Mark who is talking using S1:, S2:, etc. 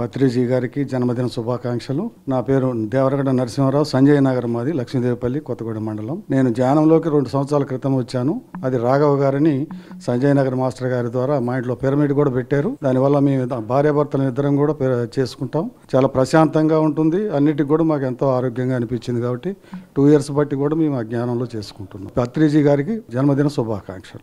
S1: పత్రిజీ గారికి జన్మదిన శుభాకాంక్షలు నా పేరు దేవరగడ నరసింహారావు సంజయ్ నగర్ మాది లక్ష్మీదేవిపల్లి కొత్తగూడెం మండలం నేను ధ్యానంలోకి రెండు సంవత్సరాల క్రితం వచ్చాను అది రాఘవ గారిని సంజయ్ నగర్ మాస్టర్ గారి ద్వారా మా ఇంట్లో పిరమిడ్ కూడా పెట్టారు దానివల్ల మేము భార్యాభర్తలు ఇద్దరం కూడా చేసుకుంటాం చాలా ప్రశాంతంగా ఉంటుంది అన్నిటికి కూడా మాకు ఎంతో ఆరోగ్యంగా అనిపించింది కాబట్టి టూ ఇయర్స్ బట్టి కూడా మేము ఆ జ్ఞానంలో చేసుకుంటున్నాం పత్రిజీ గారికి జన్మదిన శుభాకాంక్షలు